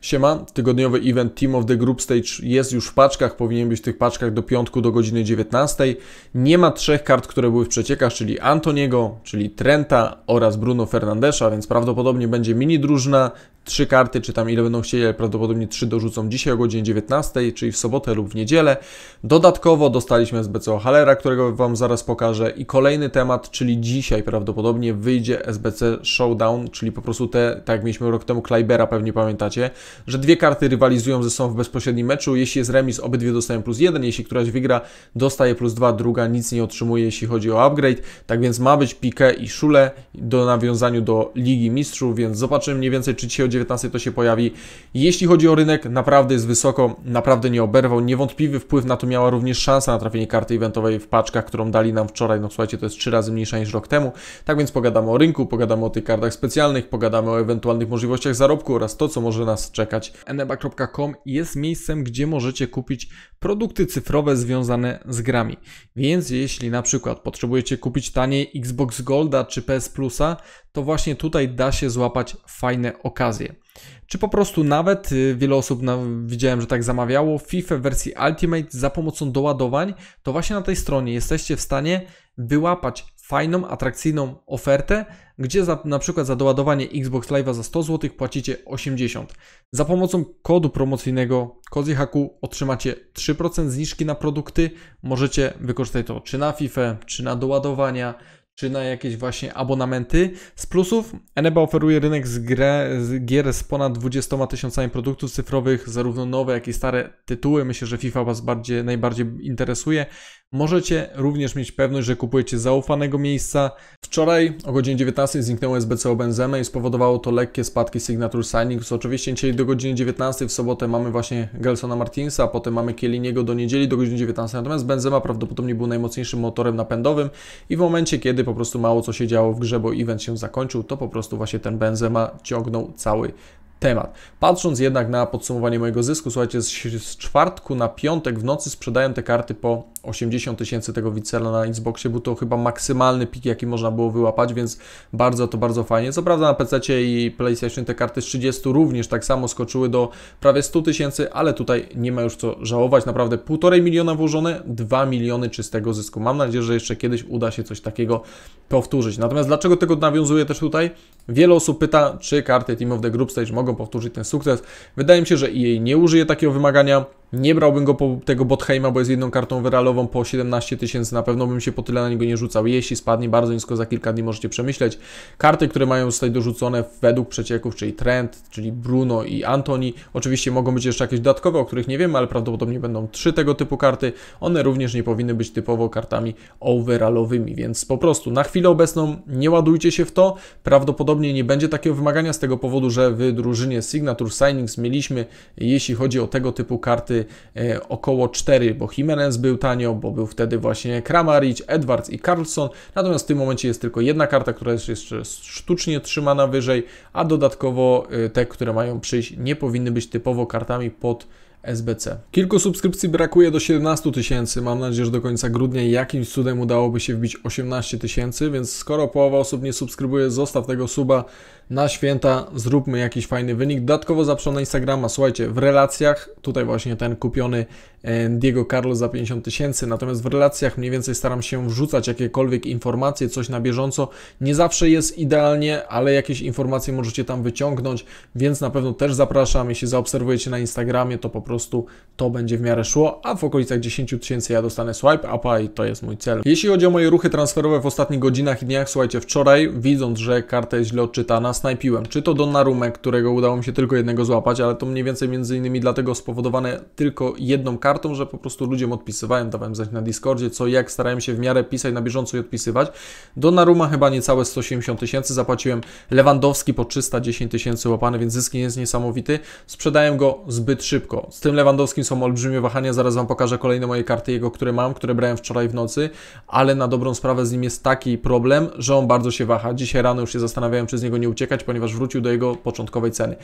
Siema, tygodniowy event Team of the Group Stage jest już w paczkach, powinien być w tych paczkach do piątku do godziny 19. Nie ma trzech kart, które były w przeciekach, czyli Antoniego, czyli Trenta oraz Bruno Fernandesza, więc prawdopodobnie będzie mini drużyna trzy karty, czy tam ile będą chcieli, ale prawdopodobnie trzy dorzucą dzisiaj o godzinie 19, czyli w sobotę lub w niedzielę. Dodatkowo dostaliśmy SBCO Halera, którego Wam zaraz pokażę i kolejny temat, czyli dzisiaj prawdopodobnie wyjdzie SBC Showdown, czyli po prostu te, tak jak mieliśmy rok temu Klejbera, pewnie pamiętacie, że dwie karty rywalizują ze sobą w bezpośrednim meczu, jeśli jest remis, obydwie dostają plus jeden, jeśli któraś wygra, dostaje plus dwa, druga nic nie otrzymuje, jeśli chodzi o upgrade, tak więc ma być pike i Szule do nawiązaniu do Ligi Mistrzów, więc zobaczymy mniej więcej, czy dzisiaj 19 to się pojawi. Jeśli chodzi o rynek, naprawdę jest wysoko, naprawdę nie oberwał. Niewątpliwy wpływ na to miała również szansa na trafienie karty eventowej w paczkach, którą dali nam wczoraj. No słuchajcie, to jest 3 razy mniejsza niż rok temu. Tak więc pogadamy o rynku, pogadamy o tych kartach specjalnych, pogadamy o ewentualnych możliwościach zarobku oraz to, co może nas czekać. eneba.com jest miejscem, gdzie możecie kupić produkty cyfrowe związane z grami. Więc jeśli na przykład potrzebujecie kupić taniej Xbox Golda czy PS Plusa, to właśnie tutaj da się złapać fajne okazje okazję. Czy po prostu nawet y, wiele osób na, widziałem, że tak zamawiało FIFA w wersji Ultimate za pomocą doładowań, to właśnie na tej stronie jesteście w stanie wyłapać fajną, atrakcyjną ofertę, gdzie za, na przykład za doładowanie Xbox Live'a za 100 zł płacicie 80. Za pomocą kodu promocyjnego Kozihaku otrzymacie 3% zniżki na produkty. Możecie wykorzystać to czy na FIFA, czy na doładowania, czy na jakieś właśnie abonamenty. Z plusów Eneba oferuje rynek z, grę, z gier z ponad 20 tysiącami produktów cyfrowych, zarówno nowe, jak i stare tytuły. Myślę, że FIFA Was bardziej, najbardziej interesuje. Możecie również mieć pewność, że kupujecie zaufanego miejsca. Wczoraj o godzinie 19 zniknęło SBC Benzema i spowodowało to lekkie spadki Signature Signings. Oczywiście dzisiaj do godziny 19 w sobotę mamy właśnie Gelsona Martinsa, potem mamy Kieliniego do niedzieli do godziny 19. Natomiast Benzema prawdopodobnie był najmocniejszym motorem napędowym i w momencie, kiedy po prostu mało co się działo w grze, bo event się zakończył, to po prostu właśnie ten Benzema ciągnął cały temat. Patrząc jednak na podsumowanie mojego zysku, słuchajcie, z, z czwartku na piątek w nocy sprzedałem te karty po 80 tysięcy tego Wicela na Xboxie. Był to chyba maksymalny pik, jaki można było wyłapać, więc bardzo to bardzo fajnie. Co prawda na PC i PlayStation te karty z 30 również tak samo skoczyły do prawie 100 tysięcy, ale tutaj nie ma już co żałować. Naprawdę 1,5 miliona włożone, 2 miliony czystego zysku. Mam nadzieję, że jeszcze kiedyś uda się coś takiego powtórzyć. Natomiast dlaczego tego nawiązuję też tutaj? Wiele osób pyta, czy karty Team of the Group Stage mogą mogą powtórzyć ten sukces. Wydaje mi się, że jej nie użyje takiego wymagania. Nie brałbym go po tego Botheima, bo jest jedną kartą wyralową po 17 tysięcy, na pewno bym się po tyle na niego nie rzucał. Jeśli spadnie bardzo nisko, za kilka dni możecie przemyśleć. Karty, które mają zostać dorzucone według przecieków, czyli Trent, czyli Bruno i Antoni. Oczywiście mogą być jeszcze jakieś dodatkowe, o których nie wiemy, ale prawdopodobnie będą trzy tego typu karty. One również nie powinny być typowo kartami overallowymi, więc po prostu na chwilę obecną nie ładujcie się w to. Prawdopodobnie nie będzie takiego wymagania z tego powodu, że w drużynie Signature Signings mieliśmy, jeśli chodzi o tego typu karty, E, około 4, bo Jimenez był tanio, bo był wtedy właśnie Kramaric, Edwards i Carlson. Natomiast w tym momencie jest tylko jedna karta, która jest jeszcze sztucznie trzymana wyżej, a dodatkowo e, te, które mają przyjść, nie powinny być typowo kartami pod SBC. Kilku subskrypcji brakuje do 17 tysięcy. Mam nadzieję, że do końca grudnia jakimś cudem udałoby się wbić 18 tysięcy, więc skoro połowa osób nie subskrybuje, zostaw tego suba na święta, zróbmy jakiś fajny wynik. Dodatkowo zaproszę na Instagrama, słuchajcie, w relacjach, tutaj właśnie ten kupiony e, Diego Carlos za 50 tysięcy, natomiast w relacjach mniej więcej staram się wrzucać jakiekolwiek informacje, coś na bieżąco. Nie zawsze jest idealnie, ale jakieś informacje możecie tam wyciągnąć, więc na pewno też zapraszam. Jeśli zaobserwujecie na Instagramie, to po prostu prostu to będzie w miarę szło, a w okolicach 10 tysięcy ja dostanę swipe upa i to jest mój cel. Jeśli chodzi o moje ruchy transferowe w ostatnich godzinach i dniach, słuchajcie, wczoraj widząc, że karta jest źle odczytana, snajpiłem. Czy to Donnarumę, którego udało mi się tylko jednego złapać, ale to mniej więcej między innymi dlatego spowodowane tylko jedną kartą, że po prostu ludziom odpisywałem, dawałem znać na Discordzie, co jak starałem się w miarę pisać na bieżąco i odpisywać. Donnarumma chyba niecałe 170 tysięcy, zapłaciłem Lewandowski po 310 tysięcy łapany, więc zysk nie jest niesamowity. Sprzedałem go zbyt szybko. Z tym Lewandowskim są olbrzymie wahania, zaraz Wam pokażę kolejne moje karty jego, które mam, które brałem wczoraj w nocy, ale na dobrą sprawę z nim jest taki problem, że on bardzo się waha. Dzisiaj rano już się zastanawiałem, czy z niego nie uciekać, ponieważ wrócił do jego początkowej ceny.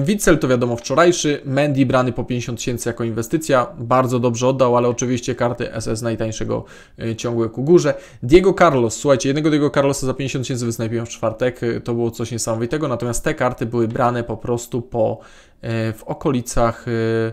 Witzel to wiadomo wczorajszy, Mendy brany po 50 tysięcy jako inwestycja, bardzo dobrze oddał, ale oczywiście karty SS najtańszego y, ciągłe ku górze. Diego Carlos, słuchajcie, jednego Diego Carlosa za 50 tysięcy wysnajpiłem w czwartek, y, to było coś niesamowitego, natomiast te karty były brane po prostu po E, w okolicach e,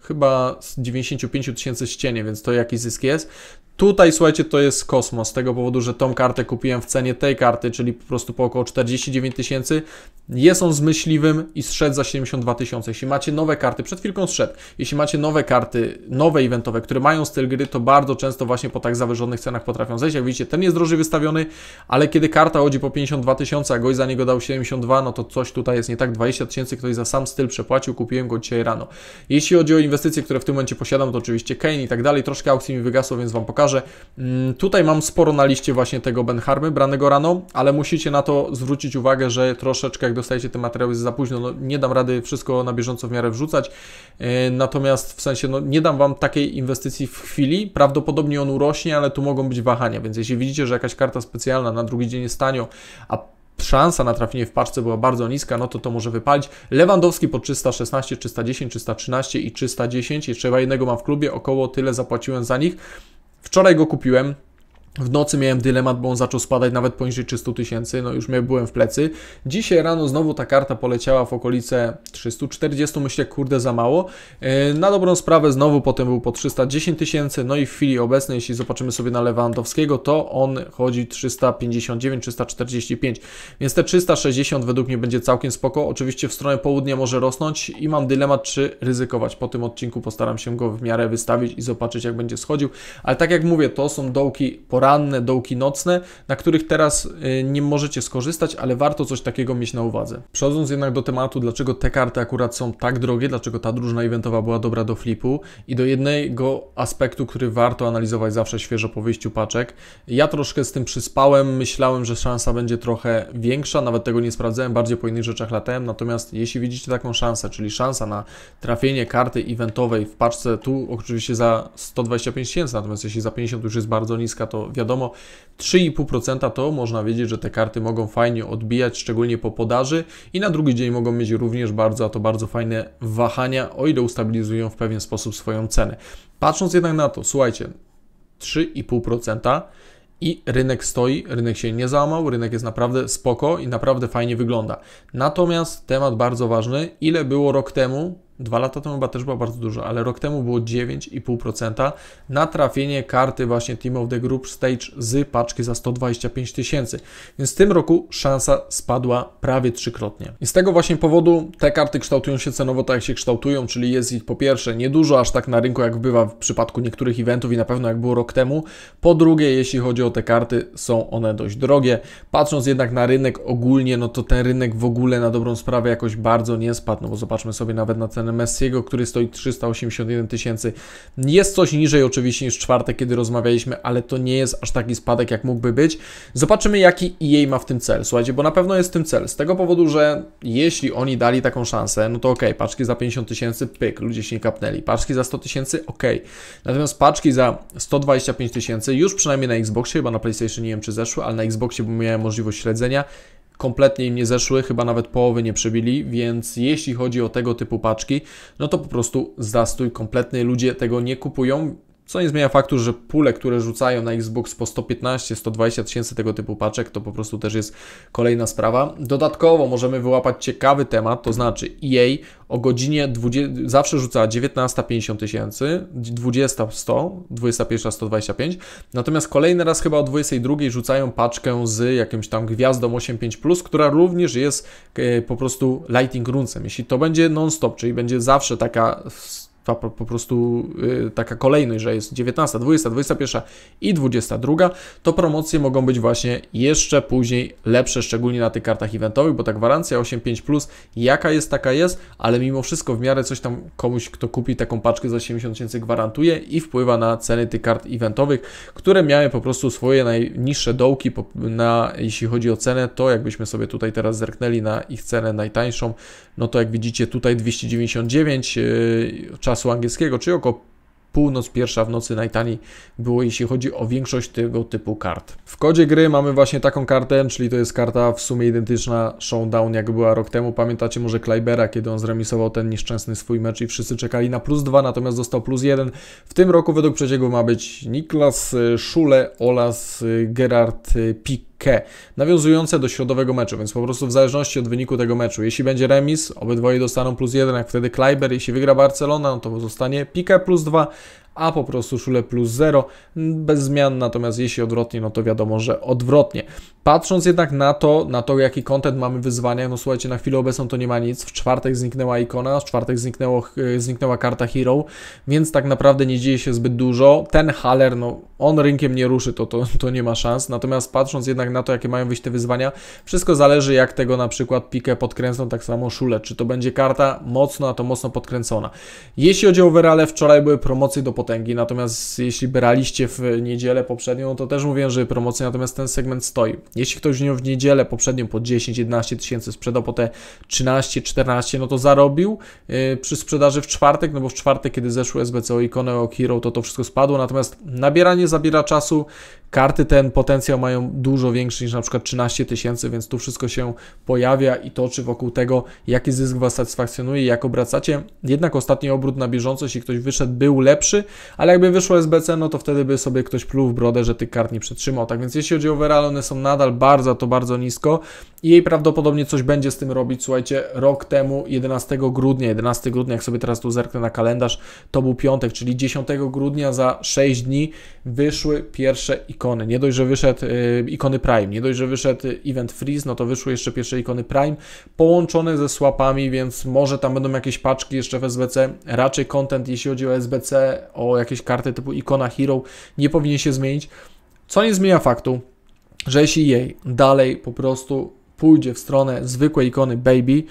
chyba z 95 tysięcy ścienie, więc to jakiś zysk jest. Tutaj słuchajcie, to jest kosmos, z tego powodu, że tą kartę kupiłem w cenie tej karty, czyli po prostu po około 49 tysięcy. Jest on z myśliwym i zszedł za 72 tysiące. Jeśli macie nowe karty, przed chwilką zszedł, jeśli macie nowe karty, nowe eventowe, które mają styl gry, to bardzo często właśnie po tak zawyżonych cenach potrafią zejść. Jak widzicie, ten jest drożej wystawiony, ale kiedy karta chodzi po 52 tysiące, a gość za niego dał 72, no to coś tutaj jest nie tak. 20 tysięcy ktoś za sam styl przepłacił, kupiłem go dzisiaj rano. Jeśli chodzi o inwestycje, które w tym momencie posiadam, to oczywiście Kane i tak dalej. Troszkę aukcji mi wygasło, więc Wam pokażę pokażę. Mm, tutaj mam sporo na liście właśnie tego Ben Harmy branego rano, ale musicie na to zwrócić uwagę, że troszeczkę jak dostajecie te materiały za późno, no, nie dam rady wszystko na bieżąco w miarę wrzucać, e, natomiast w sensie no, nie dam Wam takiej inwestycji w chwili, prawdopodobnie on urośnie, ale tu mogą być wahania, więc jeśli widzicie, że jakaś karta specjalna na drugi dzień jest tanio, a szansa na trafienie w paczce była bardzo niska, no to to może wypalić. Lewandowski po 316, 310, 313 i 310, jeszcze jednego mam w klubie, około tyle zapłaciłem za nich. Wczoraj go kupiłem, w nocy miałem dylemat, bo on zaczął spadać nawet poniżej 300 tysięcy, no już mnie byłem w plecy. Dzisiaj rano znowu ta karta poleciała w okolice 340, myślę, kurde za mało. Yy, na dobrą sprawę znowu potem był po 310 tysięcy, no i w chwili obecnej, jeśli zobaczymy sobie na Lewandowskiego, to on chodzi 359, 345, więc te 360 według mnie będzie całkiem spoko. Oczywiście w stronę południa może rosnąć i mam dylemat, czy ryzykować. Po tym odcinku postaram się go w miarę wystawić i zobaczyć, jak będzie schodził, ale tak jak mówię, to są dołki poranne poranne, dołki nocne, na których teraz y, nie możecie skorzystać, ale warto coś takiego mieć na uwadze. Przechodząc jednak do tematu, dlaczego te karty akurat są tak drogie, dlaczego ta drużyna eventowa była dobra do flipu i do jednego aspektu, który warto analizować zawsze świeżo po wyjściu paczek. Ja troszkę z tym przyspałem, myślałem, że szansa będzie trochę większa, nawet tego nie sprawdzałem, bardziej po innych rzeczach latałem, natomiast jeśli widzicie taką szansę, czyli szansa na trafienie karty eventowej w paczce, tu oczywiście za 125 tysięcy, natomiast jeśli za 50 już jest bardzo niska, to Wiadomo, 3,5% to można wiedzieć, że te karty mogą fajnie odbijać, szczególnie po podaży i na drugi dzień mogą mieć również bardzo, a to bardzo fajne wahania, o ile ustabilizują w pewien sposób swoją cenę. Patrząc jednak na to, słuchajcie, 3,5% i rynek stoi, rynek się nie załamał, rynek jest naprawdę spoko i naprawdę fajnie wygląda. Natomiast temat bardzo ważny, ile było rok temu Dwa lata temu chyba też była bardzo dużo, ale rok temu było 9,5% na trafienie karty właśnie Team of the Group Stage z paczki za 125 tysięcy. Więc w tym roku szansa spadła prawie trzykrotnie. I z tego właśnie powodu te karty kształtują się cenowo tak jak się kształtują, czyli jest ich po pierwsze niedużo aż tak na rynku jak bywa w przypadku niektórych eventów i na pewno jak było rok temu. Po drugie jeśli chodzi o te karty są one dość drogie. Patrząc jednak na rynek ogólnie, no to ten rynek w ogóle na dobrą sprawę jakoś bardzo nie spadł, no bo zobaczmy sobie nawet na ten ten Messiego, który stoi 381 tysięcy. Jest coś niżej oczywiście niż czwartek, kiedy rozmawialiśmy, ale to nie jest aż taki spadek, jak mógłby być. Zobaczymy, jaki EA ma w tym cel, słuchajcie, bo na pewno jest w tym cel. Z tego powodu, że jeśli oni dali taką szansę, no to ok, paczki za 50 tysięcy, pyk, ludzie się nie kapnęli. Paczki za 100 tysięcy, ok. Natomiast paczki za 125 tysięcy, już przynajmniej na Xboxie, chyba na PlayStation nie wiem czy zeszły, ale na Xboxie, bo miałem możliwość śledzenia, kompletnie im nie zeszły, chyba nawet połowy nie przebili, więc jeśli chodzi o tego typu paczki, no to po prostu zastój. kompletny, ludzie tego nie kupują, co nie zmienia faktu, że pule, które rzucają na Xbox po 115-120 tysięcy tego typu paczek, to po prostu też jest kolejna sprawa. Dodatkowo możemy wyłapać ciekawy temat, to znaczy EA o godzinie 20, zawsze rzuca 19.50 tysięcy, 20 100, 21 125, natomiast kolejny raz chyba o 22 rzucają paczkę z jakimś tam gwiazdą 85+, która również jest e, po prostu lighting runcem. Jeśli to będzie non-stop, czyli będzie zawsze taka po prostu y, taka kolejność, że jest 19, 20, 21 i 22, to promocje mogą być właśnie jeszcze później lepsze, szczególnie na tych kartach eventowych, bo ta gwarancja 8.5 Plus jaka jest, taka jest, ale mimo wszystko w miarę coś tam komuś, kto kupi taką paczkę za 70 tysięcy gwarantuje i wpływa na ceny tych kart eventowych, które miały po prostu swoje najniższe dołki na, jeśli chodzi o cenę, to jakbyśmy sobie tutaj teraz zerknęli na ich cenę najtańszą, no to jak widzicie tutaj 299, y, czas czasu angielskiego, czyli około północ pierwsza w nocy najtaniej było, jeśli chodzi o większość tego typu kart. W kodzie gry mamy właśnie taką kartę, czyli to jest karta w sumie identyczna Showdown, jak była rok temu. Pamiętacie może Kleibera, kiedy on zremisował ten nieszczęsny swój mecz i wszyscy czekali na plus 2, natomiast dostał plus 1. W tym roku według przeciegu ma być Niklas y, Schule oraz y, Gerard y, Pik. K, nawiązujące do środowego meczu, więc po prostu w zależności od wyniku tego meczu. Jeśli będzie remis, obydwoje dostaną plus 1, jak wtedy Kleiber. Jeśli wygra Barcelona, no to zostanie Pique plus 2, a po prostu Szule plus 0, bez zmian, natomiast jeśli odwrotnie, no to wiadomo, że odwrotnie. Patrząc jednak na to, na to jaki content mamy wyzwania, no słuchajcie, na chwilę obecną to nie ma nic. W czwartek zniknęła ikona, w czwartek zniknęło, e, zniknęła karta Hero, więc tak naprawdę nie dzieje się zbyt dużo. Ten Haller, no on rynkiem nie ruszy, to, to, to nie ma szans. Natomiast patrząc jednak na to, jakie mają wyjść te wyzwania, wszystko zależy jak tego na przykład pikę podkręcą, tak samo szule. Czy to będzie karta mocno, a to mocno podkręcona. Jeśli chodzi o overale, wczoraj były promocje do potęgi, natomiast jeśli braliście w niedzielę poprzednią, to też mówiłem, że promocje, natomiast ten segment stoi. Jeśli ktoś w nią w niedzielę poprzednią po 10-11 tysięcy sprzedał, po te 13-14, no to zarobił y, przy sprzedaży w czwartek, no bo w czwartek, kiedy zeszły SBC o Ikonę, o Hero, to to wszystko spadło, natomiast nabieranie zabiera czasu, Karty ten potencjał mają dużo większy niż na przykład 13 tysięcy, więc tu wszystko się pojawia i toczy wokół tego, jaki zysk Was satysfakcjonuje, jak obracacie. Jednak ostatni obrót na bieżąco, jeśli ktoś wyszedł, był lepszy, ale jakby wyszło SBC, no to wtedy by sobie ktoś pluł w brodę, że tych kart nie przetrzymał. Tak więc jeśli chodzi o overall, one są nadal bardzo, to bardzo nisko i jej prawdopodobnie coś będzie z tym robić. Słuchajcie, rok temu, 11 grudnia, 11 grudnia, jak sobie teraz tu zerknę na kalendarz, to był piątek, czyli 10 grudnia za 6 dni wyszły pierwsze ikony ikony. Nie dość, że wyszedł y, ikony Prime, nie dość, że wyszedł Event Freeze, no to wyszły jeszcze pierwsze ikony Prime połączone ze słapami, więc może tam będą jakieś paczki jeszcze w SBC. Raczej content, jeśli chodzi o SBC, o jakieś karty typu ikona Hero, nie powinien się zmienić. Co nie zmienia faktu, że jeśli jej dalej po prostu pójdzie w stronę zwykłej ikony Baby,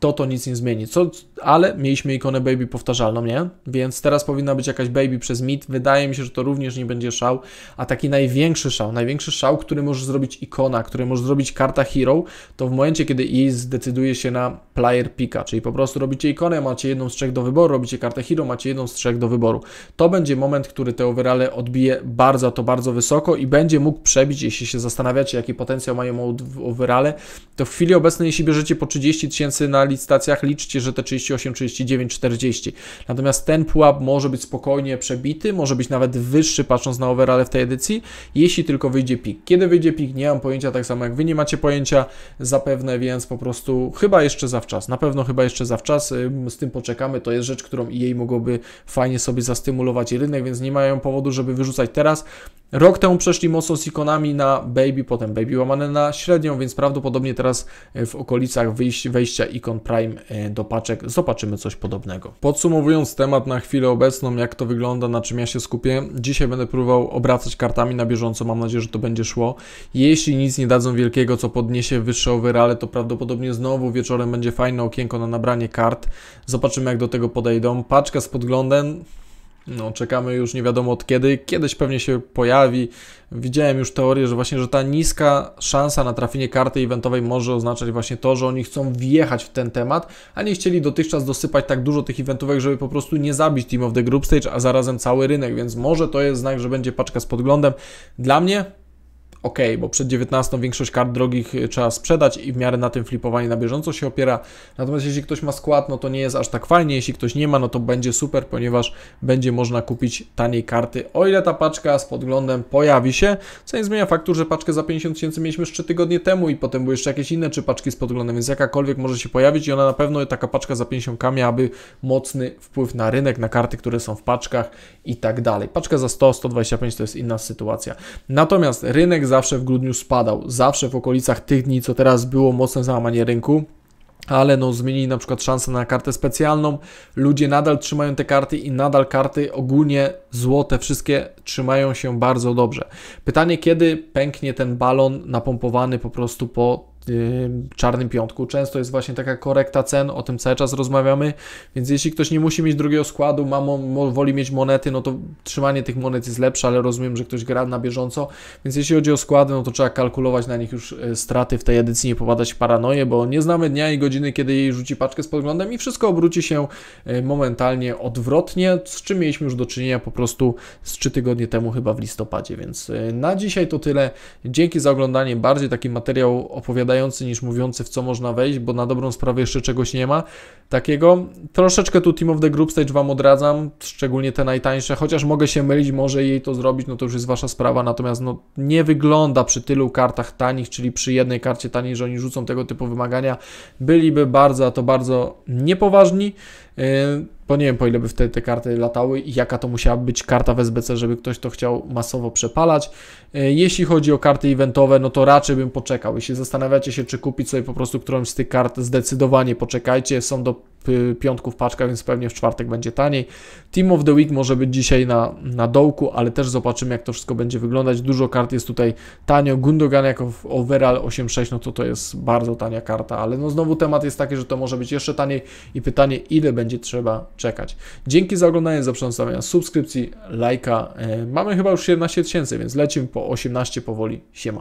to to nic nie zmieni. Co ale mieliśmy ikonę baby powtarzalną, nie? Więc teraz powinna być jakaś baby przez mid. Wydaje mi się, że to również nie będzie szał, a taki największy szał, największy szał, który może zrobić ikona, który może zrobić karta hero, to w momencie, kiedy i zdecyduje się na player pika, czyli po prostu robicie ikonę, macie jedną z trzech do wyboru, robicie kartę hero, macie jedną z trzech do wyboru. To będzie moment, który te overale odbije bardzo, to bardzo wysoko i będzie mógł przebić, jeśli się zastanawiacie, jaki potencjał mają overale, to w chwili obecnej, jeśli bierzecie po 30 tysięcy na licytacjach, liczcie, że te 30 38, 39, 40. Natomiast ten pułap może być spokojnie przebity, może być nawet wyższy patrząc na overall w tej edycji, jeśli tylko wyjdzie pik. Kiedy wyjdzie pik, nie mam pojęcia, tak samo jak Wy nie macie pojęcia zapewne, więc po prostu chyba jeszcze zawczas, na pewno chyba jeszcze zawczas, z tym poczekamy, to jest rzecz, którą jej mogłoby fajnie sobie zastymulować rynek, więc nie mają powodu, żeby wyrzucać teraz. Rok temu przeszli mocno z ikonami na Baby, potem Baby łamane na średnią, więc prawdopodobnie teraz y, w okolicach wyjścia ikon Prime y, do paczek zobaczymy coś podobnego. Podsumowując temat na chwilę obecną, jak to wygląda, na czym ja się skupię, dzisiaj będę próbował obracać kartami na bieżąco, mam nadzieję, że to będzie szło. Jeśli nic nie dadzą wielkiego, co podniesie wyższe overale, to prawdopodobnie znowu wieczorem będzie fajne okienko na nabranie kart. Zobaczymy jak do tego podejdą. Paczka z podglądem, no, czekamy już nie wiadomo od kiedy. Kiedyś pewnie się pojawi. Widziałem już teorię, że właśnie, że ta niska szansa na trafienie karty eventowej może oznaczać właśnie to, że oni chcą wjechać w ten temat, a nie chcieli dotychczas dosypać tak dużo tych eventowych, żeby po prostu nie zabić Team of the Group Stage, a zarazem cały rynek, więc może to jest znak, że będzie paczka z podglądem. Dla mnie ok, bo przed 19 większość kart drogich y, trzeba sprzedać i w miarę na tym flipowanie na bieżąco się opiera. Natomiast jeśli ktoś ma skład, no to nie jest aż tak fajnie, jeśli ktoś nie ma, no to będzie super, ponieważ będzie można kupić taniej karty, o ile ta paczka z podglądem pojawi się, co nie zmienia faktu, że paczkę za 50 tysięcy mieliśmy jeszcze tygodnie temu i potem były jeszcze jakieś inne czy paczki z podglądem, więc jakakolwiek może się pojawić i ona na pewno taka paczka za 50k miałaby mocny wpływ na rynek, na karty, które są w paczkach i tak dalej. Paczka za 100, 125 to jest inna sytuacja. Natomiast rynek zawsze w grudniu spadał, zawsze w okolicach tych dni, co teraz było mocne załamanie rynku, ale no zmienili na przykład szansę na kartę specjalną. Ludzie nadal trzymają te karty i nadal karty ogólnie złote wszystkie trzymają się bardzo dobrze. Pytanie kiedy pęknie ten balon napompowany po prostu po Czarnym Piątku. Często jest właśnie taka korekta cen, o tym cały czas rozmawiamy, więc jeśli ktoś nie musi mieć drugiego składu, ma, mo, woli mieć monety, no to trzymanie tych monet jest lepsze, ale rozumiem, że ktoś gra na bieżąco, więc jeśli chodzi o składy, no to trzeba kalkulować na nich już e, straty w tej edycji, nie popadać w paranoję, bo nie znamy dnia i godziny, kiedy jej rzuci paczkę z podglądem i wszystko obróci się e, momentalnie odwrotnie, z czym mieliśmy już do czynienia po prostu z 3 tygodnie temu chyba w listopadzie, więc e, na dzisiaj to tyle. Dzięki za oglądanie, bardziej taki materiał opowiadający niż mówiący, w co można wejść, bo na dobrą sprawę jeszcze czegoś nie ma takiego. Troszeczkę tu Team of the Group Stage Wam odradzam, szczególnie te najtańsze, chociaż mogę się mylić, może jej to zrobić, no to już jest Wasza sprawa, natomiast no, nie wygląda przy tylu kartach tanich, czyli przy jednej karcie taniej, że oni rzucą tego typu wymagania, byliby bardzo, a to bardzo niepoważni. Yy, bo nie wiem, po ile by wtedy te karty latały i jaka to musiała być karta w SBC, żeby ktoś to chciał masowo przepalać. E, jeśli chodzi o karty eventowe, no to raczej bym poczekał. Jeśli zastanawiacie się, czy kupić sobie po prostu którąś z tych kart, zdecydowanie poczekajcie. Są do Y, piątków paczka, więc pewnie w czwartek będzie taniej. Team of the Week może być dzisiaj na, na dołku, ale też zobaczymy, jak to wszystko będzie wyglądać. Dużo kart jest tutaj tanio. Gundogan jako overall 8.6, no to to jest bardzo tania karta, ale no znowu temat jest taki, że to może być jeszcze taniej i pytanie, ile będzie trzeba czekać. Dzięki za oglądanie, za przedstawienia subskrypcji, lajka. E, mamy chyba już 17 tysięcy, więc lecimy po 18 powoli. Siema.